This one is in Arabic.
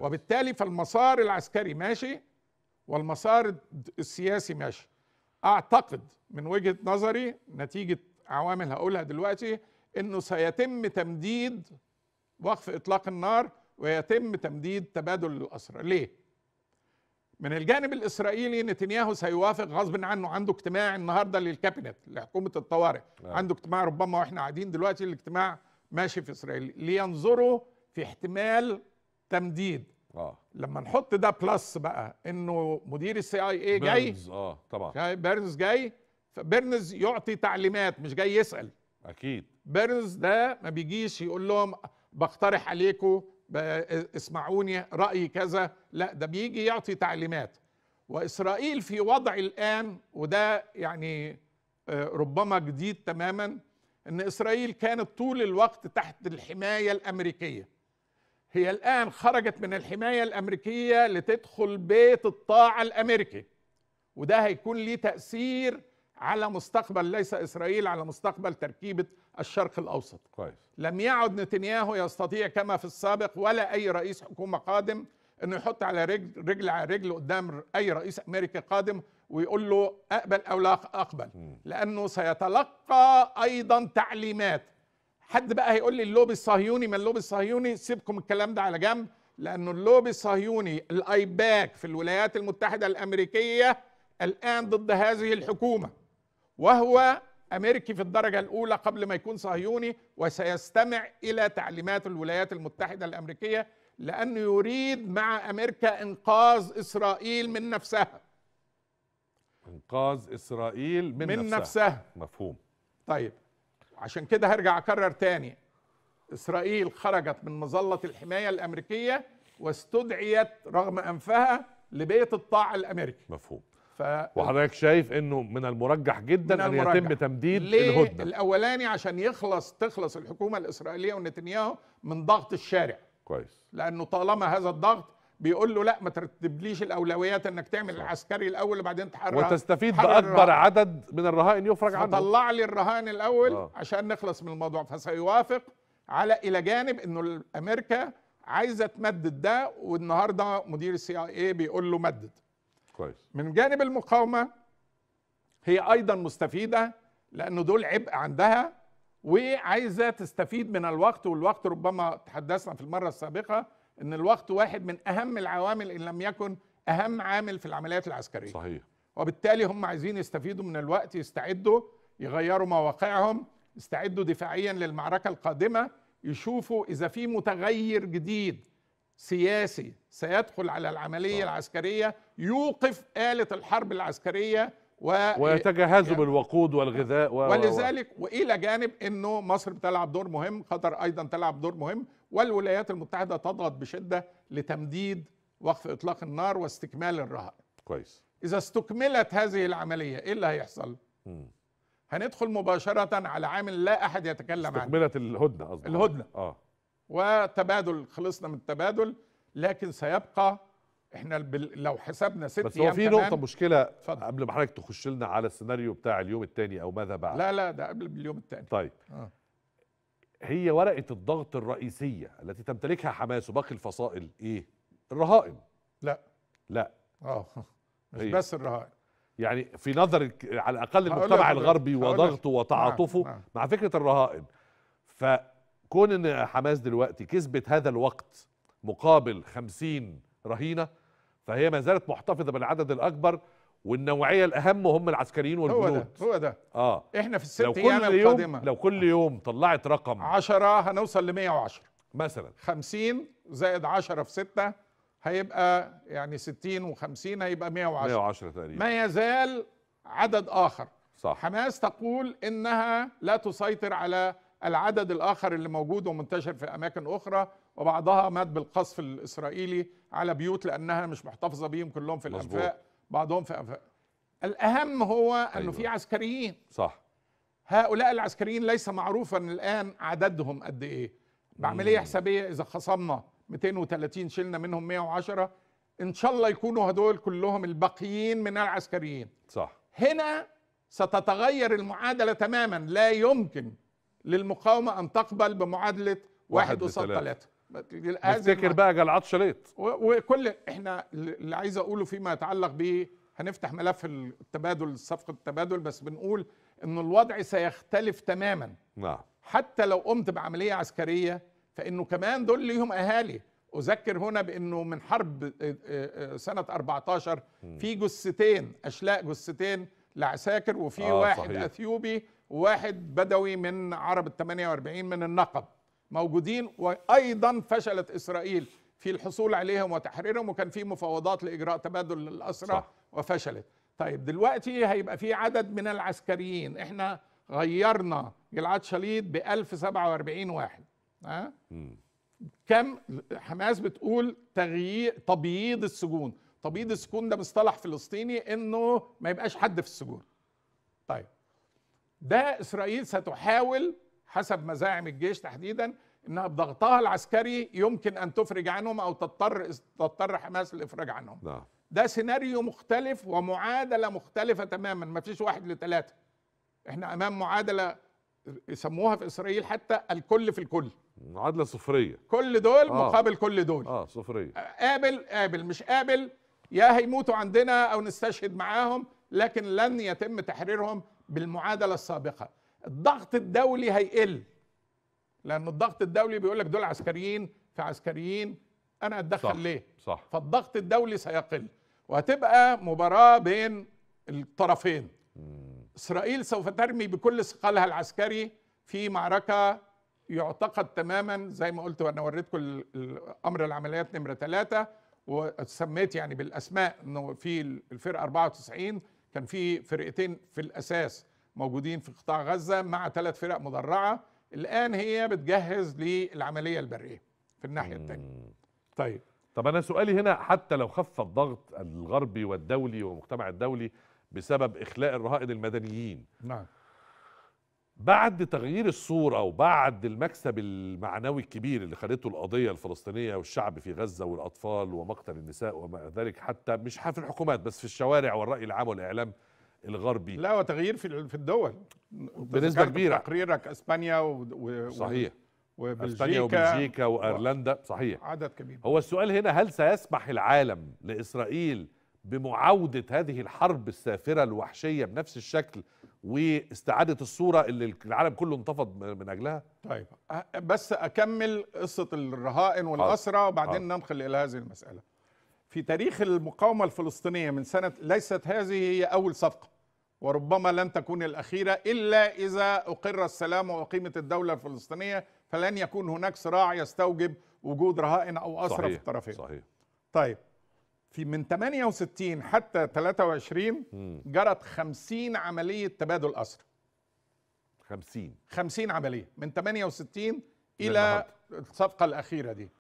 وبالتالي فالمسار العسكري ماشي والمسار السياسي ماشي اعتقد من وجهه نظري نتيجه عوامل هقولها دلوقتي انه سيتم تمديد وقف اطلاق النار ويتم تمديد تبادل الاسرى ليه من الجانب الاسرائيلي نتنياهو سيوافق غصب عنه عنده اجتماع النهارده للكابينت لحكومه الطوارئ آه. عنده اجتماع ربما واحنا قاعدين دلوقتي الاجتماع ماشي في اسرائيل لينظروا في احتمال تمديد اه لما نحط ده بلس بقى انه مدير السي اي اي جاي بيرنز اه طبعا جاي بيرنز جاي فبيرنز يعطي تعليمات مش جاي يسال اكيد بيرنز ده ما بيجيش يقول لهم بقترح عليكم اسمعوني رايي كذا لا ده بيجي يعطي تعليمات واسرائيل في وضع الان وده يعني آه، ربما جديد تماما ان اسرائيل كانت طول الوقت تحت الحمايه الامريكيه هي الآن خرجت من الحماية الأمريكية لتدخل بيت الطاعة الأمريكي وده هيكون ليه تأثير على مستقبل ليس إسرائيل على مستقبل تركيبة الشرق الأوسط كويس. لم يعد نتنياهو يستطيع كما في السابق ولا أي رئيس حكومة قادم أنه يحط على رجل, رجل على رجل قدام أي رئيس أمريكي قادم ويقول له أقبل أو لا أقبل م. لأنه سيتلقى أيضا تعليمات حد بقى هيقول لي اللوبي الصهيوني ما اللوبي الصهيوني سيبكم الكلام ده على جنب لانه اللوبي الصهيوني الايباك في الولايات المتحده الامريكيه الان ضد هذه الحكومه وهو امريكي في الدرجه الاولى قبل ما يكون صهيوني وسيستمع الى تعليمات الولايات المتحده الامريكيه لانه يريد مع امريكا انقاذ اسرائيل من نفسها انقاذ اسرائيل من, من نفسها. نفسها مفهوم طيب عشان كده هرجع اكرر تاني اسرائيل خرجت من مظله الحمايه الامريكيه واستدعيت رغم انفها لبيت الطاعه الامريكي مفهوم ف... وحضرتك شايف انه من المرجح جدا من المرجح. ان يتم تمديد ليه الهدنه الاولاني عشان يخلص تخلص الحكومه الاسرائيليه ونتنياهو من ضغط الشارع كويس لانه طالما هذا الضغط بيقول له لا ما ترتبليش الاولويات انك تعمل العسكري الاول وبعدين تحرر وتستفيد باكبر الرهان. عدد من الرهائن يفرج عنه طلع لي الرهائن الاول أوه. عشان نخلص من الموضوع فسيوافق على الى جانب انه امريكا عايزه تمدد ده والنهارده مدير السي اي اي بيقول له مدد كويس من جانب المقاومه هي ايضا مستفيده لانه دول عبء عندها وعايزه تستفيد من الوقت والوقت ربما تحدثنا في المره السابقه ان الوقت واحد من اهم العوامل ان لم يكن اهم عامل في العمليات العسكريه صحيح وبالتالي هم عايزين يستفيدوا من الوقت يستعدوا يغيروا مواقعهم يستعدوا دفاعيا للمعركه القادمه يشوفوا اذا في متغير جديد سياسي سيدخل على العمليه صح. العسكريه يوقف آلة الحرب العسكريه و... ويتجهزوا يعني بالوقود والغذاء و... ولذلك والى جانب انه مصر بتلعب دور مهم قطر ايضا تلعب دور مهم والولايات المتحده تضغط بشده لتمديد وقف اطلاق النار واستكمال الرهائن كويس اذا استكملت هذه العمليه ايه اللي هيحصل م. هندخل مباشره على عامل لا احد يتكلم عنه استكملت الهدنه قصدك الهدنه اه وتبادل خلصنا من التبادل لكن سيبقى احنا لو حسبنا ست بس هو في نقطه مشكله فضل. قبل ما حضرتك تخش لنا على السيناريو بتاع اليوم الثاني او ماذا بعد لا لا ده قبل اليوم الثاني طيب آه. هي ورقه الضغط الرئيسيه التي تمتلكها حماس وباقي الفصائل ايه الرهائن لا لا اه مش بس الرهائن يعني في نظر على الاقل المجتمع الغربي وضغطه وتعاطفه آه، آه. مع فكره الرهائن فكون ان حماس دلوقتي كسبت هذا الوقت مقابل 50 رهينه فهي ما زالت محتفظه بالعدد الاكبر والنوعيه الاهم هم العسكريين والجنود هو ده هو ده اه احنا في الست لو كل ايام القادمه لو كل يوم طلعت رقم 10 هنوصل ل 110 مثلا 50 زائد 10 في 6 هيبقى يعني 60 و50 هيبقى 110 110 تقريبا ما يزال عدد اخر صح حماس تقول انها لا تسيطر على العدد الاخر اللي موجود ومنتشر في اماكن اخرى وبعضها مات بالقصف الاسرائيلي على بيوت لانها مش محتفظه بيهم كلهم في مزبوط. الانفاق بعضهم في انفاق الاهم هو انه أيوة. في عسكريين صح هؤلاء العسكريين ليس معروفا الان عددهم قد ايه بعمليه حسابيه اذا خصمنا 230 شلنا منهم 110 ان شاء الله يكونوا هدول كلهم الباقيين من العسكريين صح هنا ستتغير المعادله تماما لا يمكن للمقاومه ان تقبل بمعادله واحد قصاد ثلاثة نفتكر بقى جلعاد شليط وكل احنا اللي عايز اقوله فيما يتعلق به هنفتح ملف التبادل صفقه التبادل بس بنقول ان الوضع سيختلف تماما نعم حتى لو قمت بعمليه عسكريه فانه كمان دول ليهم اهالي اذكر هنا بانه من حرب آه، آه، سنه 14 في جثتين اشلاء جثتين لعساكر وفي آه واحد صحيح. اثيوبي وواحد بدوي من عرب ال 48 من النقب موجودين وايضا فشلت اسرائيل في الحصول عليهم وتحريرهم وكان في مفاوضات لاجراء تبادل الاسرى وفشلت طيب دلوقتي هيبقى في عدد من العسكريين احنا غيرنا جلعاد شليط ب 1047 واحد ها كم حماس بتقول تغيير تبييض السجون تبييض السجون ده مصطلح فلسطيني انه ما يبقاش حد في السجون طيب ده اسرائيل ستحاول حسب مزاعم الجيش تحديدا انها بضغطها العسكري يمكن ان تفرج عنهم او تضطر تضطر حماس للافراج عنهم نعم. ده سيناريو مختلف ومعادله مختلفه تماما ما فيش واحد لثلاثه احنا امام معادله يسموها في اسرائيل حتى الكل في الكل معادله صفريه كل دول آه. مقابل كل دول اه صفريه آه، قابل قابل مش قابل يا هيموتوا عندنا او نستشهد معاهم لكن لن يتم تحريرهم بالمعادله السابقه الضغط الدولي هيقل لان الضغط الدولي بيقول لك دول عسكريين في عسكريين انا اتدخل صح ليه صح فالضغط الدولي سيقل وهتبقى مباراه بين الطرفين اسرائيل سوف ترمي بكل ثقلها العسكري في معركه يعتقد تماما زي ما قلت وانا وريتكم امر العمليات نمره ثلاثه وسميت يعني بالاسماء انه في الفرقه 94 كان في فرقتين في الاساس موجودين في قطاع غزة مع ثلاث فرق مدرعة الآن هي بتجهز للعملية البرية في الناحية الثانية طيب طب أنا سؤالي هنا حتى لو خف الضغط الغربي والدولي والمجتمع الدولي بسبب إخلاء الرهائن المدنيين نعم بعد تغيير الصورة وبعد المكسب المعنوي الكبير اللي خدته القضية الفلسطينية والشعب في غزة والأطفال ومقتل النساء وما ذلك حتى مش في الحكومات بس في الشوارع والرأي العام والإعلام الغربي لا وتغيير في في الدول بنسبه كبيره تقريرك اسبانيا و... و... صحيح وبلجيكا اسبانيا وبلجيكا وايرلندا صحيح عدد كبير هو السؤال هنا هل سيسمح العالم لاسرائيل بمعاوده هذه الحرب السافره الوحشيه بنفس الشكل واستعاده الصوره اللي العالم كله انتفض من اجلها طيب بس اكمل قصه الرهائن والاسرى وبعدين ننقل الى هذه المساله في تاريخ المقاومه الفلسطينيه من سنه ليست هذه هي اول صفقه وربما لن تكون الأخيرة إلا إذا أقر السلام وأقيمت الدولة الفلسطينية فلن يكون هناك صراع يستوجب وجود رهائن أو أسرى في الطرفين صحيح طيب في من 68 حتى 23 جرت 50 عملية تبادل أسرى 50 50 عملية من 68 إلى الصفقة الأخيرة دي